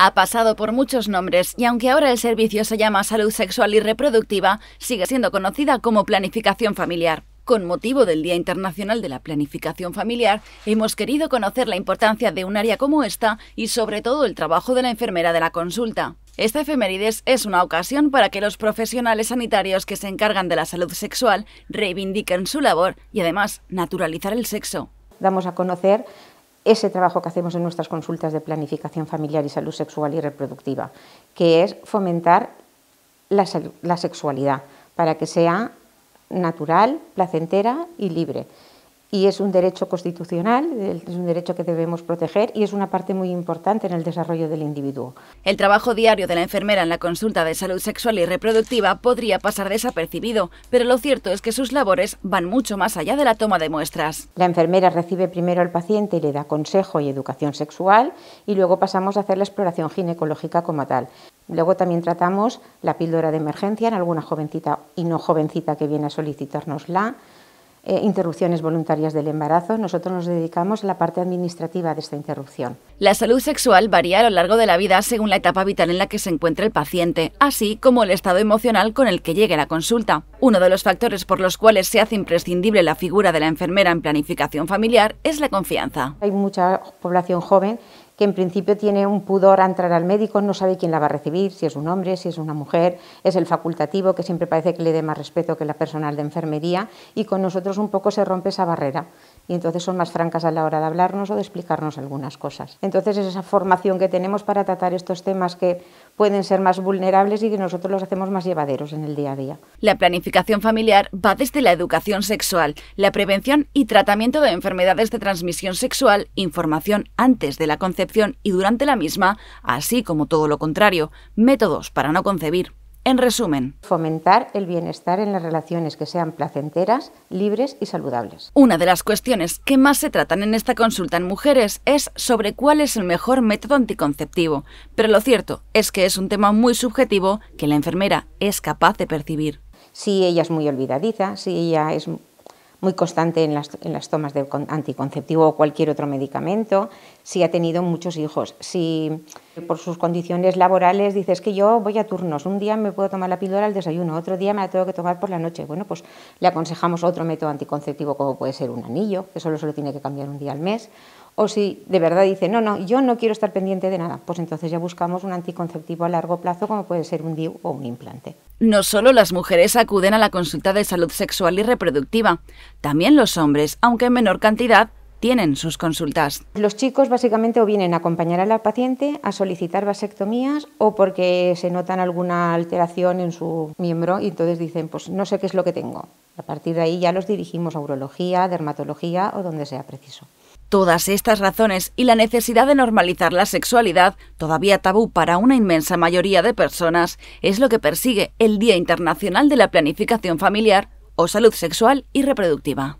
Ha pasado por muchos nombres y aunque ahora el servicio se llama Salud Sexual y Reproductiva, sigue siendo conocida como Planificación Familiar. Con motivo del Día Internacional de la Planificación Familiar, hemos querido conocer la importancia de un área como esta y sobre todo el trabajo de la enfermera de la consulta. Esta efemérides es una ocasión para que los profesionales sanitarios que se encargan de la salud sexual reivindiquen su labor y además naturalizar el sexo. Damos a conocer ese trabajo que hacemos en nuestras consultas de planificación familiar y salud sexual y reproductiva, que es fomentar la, la sexualidad para que sea natural, placentera y libre y es un derecho constitucional, es un derecho que debemos proteger y es una parte muy importante en el desarrollo del individuo. El trabajo diario de la enfermera en la consulta de salud sexual y reproductiva podría pasar desapercibido, pero lo cierto es que sus labores van mucho más allá de la toma de muestras. La enfermera recibe primero al paciente y le da consejo y educación sexual y luego pasamos a hacer la exploración ginecológica como tal. Luego también tratamos la píldora de emergencia en alguna jovencita y no jovencita que viene a solicitárnosla eh, interrupciones voluntarias del embarazo. Nosotros nos dedicamos a la parte administrativa de esta interrupción. La salud sexual varía a lo largo de la vida según la etapa vital en la que se encuentra el paciente, así como el estado emocional con el que llegue la consulta. Uno de los factores por los cuales se hace imprescindible la figura de la enfermera en planificación familiar es la confianza. Hay mucha población joven que en principio tiene un pudor a entrar al médico, no sabe quién la va a recibir, si es un hombre, si es una mujer, es el facultativo, que siempre parece que le dé más respeto que la personal de enfermería, y con nosotros un poco se rompe esa barrera. Y entonces son más francas a la hora de hablarnos o de explicarnos algunas cosas. Entonces es esa formación que tenemos para tratar estos temas que pueden ser más vulnerables y que nosotros los hacemos más llevaderos en el día a día. La planificación familiar va desde la educación sexual, la prevención y tratamiento de enfermedades de transmisión sexual, información antes de la concepción y durante la misma, así como todo lo contrario, métodos para no concebir. En resumen, fomentar el bienestar en las relaciones que sean placenteras, libres y saludables. Una de las cuestiones que más se tratan en esta consulta en mujeres es sobre cuál es el mejor método anticonceptivo, pero lo cierto es que es un tema muy subjetivo que la enfermera es capaz de percibir. Si ella es muy olvidadiza, si ella es muy constante en las, en las tomas de anticonceptivo o cualquier otro medicamento, si ha tenido muchos hijos, si por sus condiciones laborales dices que yo voy a turnos, un día me puedo tomar la píldora al desayuno, otro día me la tengo que tomar por la noche, bueno, pues le aconsejamos otro método anticonceptivo como puede ser un anillo, que solo se tiene que cambiar un día al mes, o si de verdad dice, no, no, yo no quiero estar pendiente de nada, pues entonces ya buscamos un anticonceptivo a largo plazo como puede ser un DIU o un implante. No solo las mujeres acuden a la consulta de salud sexual y reproductiva, también los hombres, aunque en menor cantidad, tienen sus consultas. Los chicos básicamente o vienen a acompañar a la paciente a solicitar vasectomías o porque se notan alguna alteración en su miembro y entonces dicen, pues no sé qué es lo que tengo. A partir de ahí ya los dirigimos a urología, dermatología o donde sea preciso. Todas estas razones y la necesidad de normalizar la sexualidad, todavía tabú para una inmensa mayoría de personas, es lo que persigue el Día Internacional de la Planificación Familiar o Salud Sexual y Reproductiva.